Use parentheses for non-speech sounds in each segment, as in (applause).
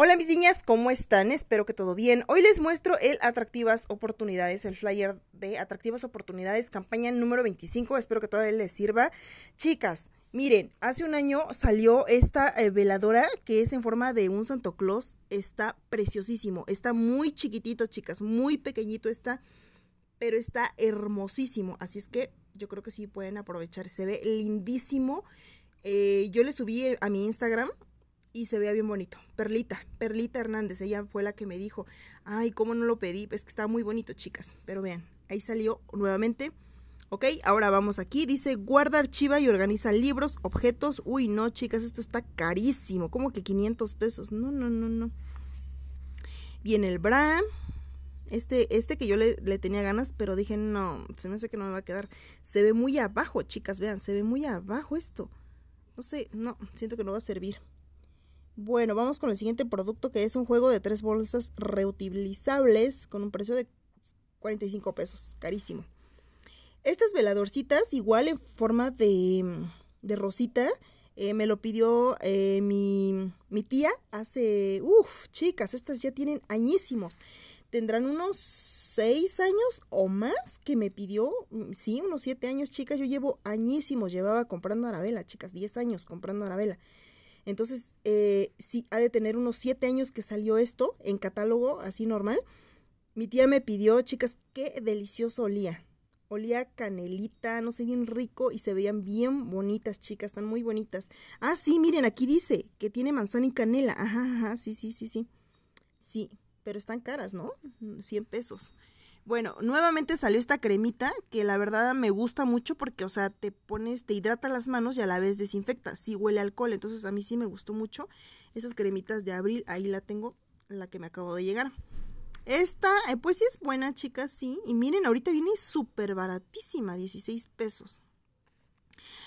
Hola mis niñas, ¿cómo están? Espero que todo bien. Hoy les muestro el Atractivas Oportunidades, el flyer de Atractivas Oportunidades, campaña número 25. Espero que todavía les sirva. Chicas, miren, hace un año salió esta eh, veladora que es en forma de un Santo Claus. Está preciosísimo, está muy chiquitito, chicas, muy pequeñito está, pero está hermosísimo. Así es que yo creo que sí pueden aprovechar. Se ve lindísimo. Eh, yo le subí a mi Instagram y se vea bien bonito. Perlita, Perlita Hernández, ella fue la que me dijo, ay, ¿cómo no lo pedí? Es que está muy bonito, chicas. Pero vean, ahí salió nuevamente. Ok, ahora vamos aquí. Dice, guarda, archiva y organiza libros, objetos. Uy, no, chicas, esto está carísimo. Como que 500 pesos. No, no, no, no. Viene el bra. Este, este que yo le, le tenía ganas, pero dije, no, se me hace que no me va a quedar. Se ve muy abajo, chicas, vean, se ve muy abajo esto. No sé, no, siento que no va a servir. Bueno, vamos con el siguiente producto que es un juego de tres bolsas reutilizables con un precio de 45 pesos, carísimo. Estas veladorcitas, igual en forma de, rosita, eh, me lo pidió eh, mi, tía hace, uff, chicas, estas ya tienen añísimos. Tendrán unos 6 años o más que me pidió, mm, sí, unos 7 años, chicas, yo llevo añísimos, llevaba comprando arabela, chicas, 10 años comprando arabela. Entonces, eh, sí, ha de tener unos siete años que salió esto en catálogo, así normal. Mi tía me pidió, chicas, qué delicioso olía. Olía canelita, no sé, bien rico y se veían bien bonitas, chicas, están muy bonitas. Ah, sí, miren, aquí dice que tiene manzana y canela. Ajá, ajá, sí, sí, sí, sí. Sí, pero están caras, ¿no? 100 pesos. Bueno, nuevamente salió esta cremita que la verdad me gusta mucho porque, o sea, te pones, te hidrata las manos y a la vez desinfecta. Sí huele alcohol, entonces a mí sí me gustó mucho. Esas cremitas de abril, ahí la tengo, la que me acabo de llegar. Esta, eh, pues sí es buena, chicas, sí. Y miren, ahorita viene súper baratísima, 16 pesos.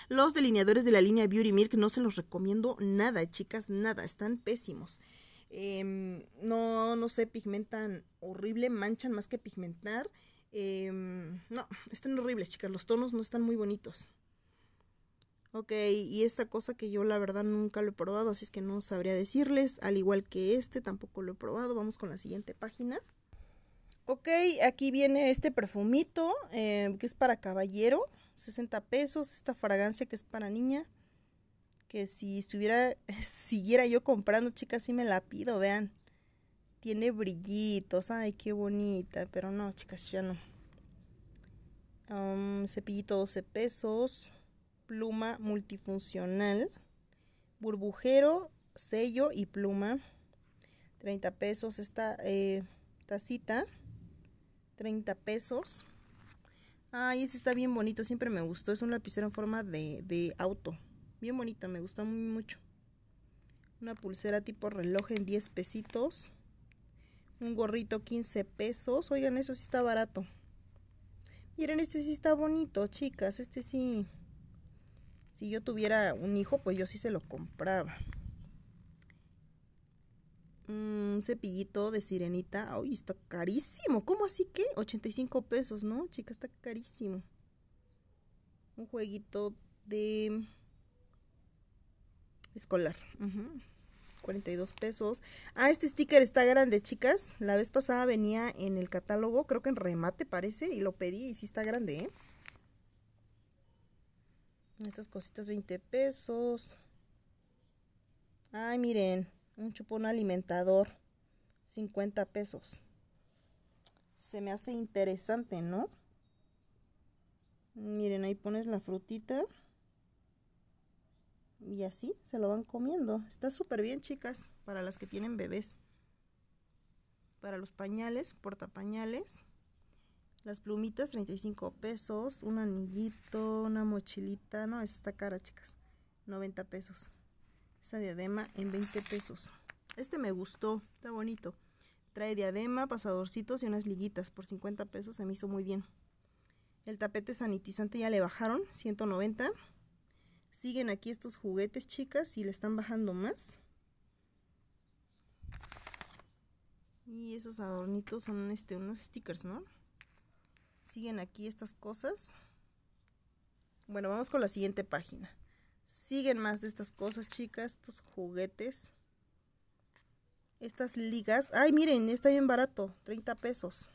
Los delineadores de la línea Beauty Milk no se los recomiendo nada, chicas, nada, están pésimos. Em, no, no sé, pigmentan horrible, manchan más que pigmentar. Em, no, están horribles, chicas, los tonos no están muy bonitos. Ok, y esta cosa que yo la verdad nunca lo he probado, así es que no sabría decirles, al igual que este tampoco lo he probado, vamos con la siguiente página. Ok, aquí viene este perfumito, em, que es para caballero, 60 pesos, esta fragancia que es para niña, que si estuviera, (laughs) siguiera yo comprando, chicas, sí me la pido, vean. Tiene brillitos, ay, qué bonita, pero no, chicas, ya no. Um, cepillito 12 pesos, pluma multifuncional, burbujero, sello y pluma. 30 pesos esta eh, tacita, 30 pesos. Ay, ese está bien bonito, siempre me gustó, es un lapicero en forma de, de auto. Bien bonita, me gusta muy mucho. Una pulsera tipo reloj en 10 pesitos. Un gorrito 15 pesos. Oigan, eso sí está barato. Miren, este sí está bonito, chicas. Este sí. Si yo tuviera un hijo, pues yo sí se lo compraba. Un cepillito de sirenita. Ay, está carísimo. ¿Cómo así que? 85 pesos, ¿no? chicas está carísimo. Un jueguito de escolar. 42 pesos. Ah, este sticker está grande, chicas. La vez pasada venía en el catálogo, creo que en remate parece, y lo pedí y sí está grande, ¿eh? Estas cositas 20 pesos. Ay, miren, un chupón alimentador, 50 pesos. Se me hace interesante, ¿no? Miren, ahí pones la frutita y así se lo van comiendo. Está súper bien, chicas, para las que tienen bebés. Para los pañales, portapañales. Las plumitas, 35 pesos. Un anillito, una mochilita. No, es está cara, chicas. 90 pesos. Esa diadema en 20 pesos. Este me gustó, está bonito. Trae diadema, pasadorcitos y unas liguitas. Por 50 pesos se me hizo muy bien. El tapete sanitizante ya le bajaron, 190 siguen aquí estos juguetes, chicas, y le están bajando más. Y esos adornitos son este, unos stickers, ¿no? Siguen aquí estas cosas. Bueno, vamos con la siguiente página. Siguen más de estas cosas, chicas, estos juguetes. Estas ligas. Ay, miren, está bien barato, 30 pesos.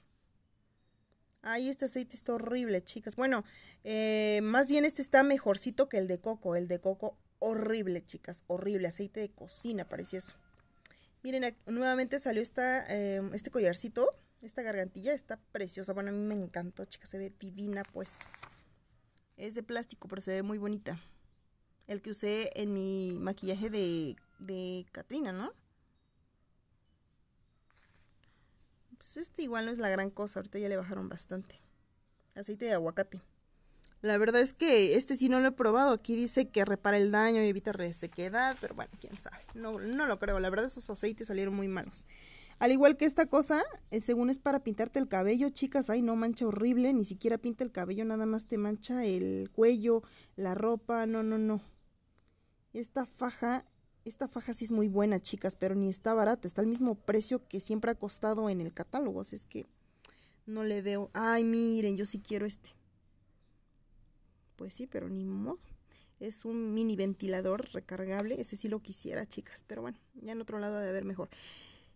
Ay, este aceite está horrible, chicas. Bueno, eh, más bien este está mejorcito que el de coco. El de coco, horrible, chicas. Horrible, aceite de cocina, parecía eso. Miren, nuevamente salió esta, eh, este collarcito. Esta gargantilla está preciosa. Bueno, a mí me encantó, chicas. Se ve divina, pues. Es de plástico, pero se ve muy bonita. El que usé en mi maquillaje de, de Katrina, ¿no? Pues este igual no es la gran cosa, ahorita ya le bajaron bastante. Aceite de aguacate. La verdad es que este sí no lo he probado. Aquí dice que repara el daño y evita resequedad, pero bueno, quién sabe. No, no lo creo. La verdad esos aceites salieron muy malos. Al igual que esta cosa, eh, según es para pintarte el cabello, chicas, ay, no mancha horrible, ni siquiera pinta el cabello, nada más te mancha el cuello, la ropa, no, no, no. Esta faja esta faja sí es muy buena, chicas, pero ni está barata, está al mismo precio que siempre ha costado en el catálogo, así es que no le veo. Ay, miren, yo sí quiero este. Pues sí, pero ni modo. Es un mini ventilador recargable, ese sí lo quisiera, chicas, pero bueno, ya en otro lado de haber mejor.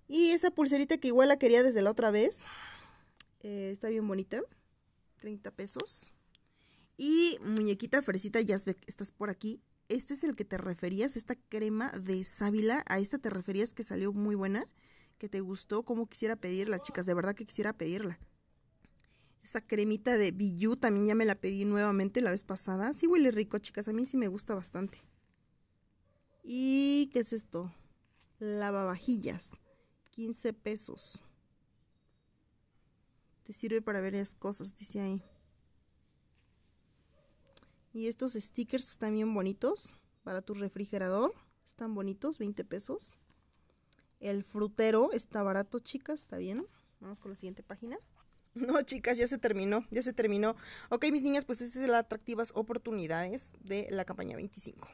Y esa pulserita que igual la quería desde la otra vez, eh, está bien bonita, 30 pesos. Y muñequita fresita Ya estás por aquí, este es el que te referías, esta crema de sábila, a esta te referías que salió muy buena, que te gustó, como quisiera pedirla, chicas, de verdad que quisiera pedirla. Esa cremita de Biyu también ya me la pedí nuevamente la vez pasada. Sí huele rico, chicas, a mí sí me gusta bastante. ¿Y qué es esto? Lavavajillas, 15 pesos. Te sirve para varias cosas, dice ahí. Y estos stickers están bien bonitos para tu refrigerador. Están bonitos, 20 pesos. El frutero está barato, chicas, está bien. Vamos con la siguiente página. (laughs) No, chicas, ya se terminó, ya se terminó. Ok, mis niñas, pues esas son las atractivas oportunidades de la campaña 25.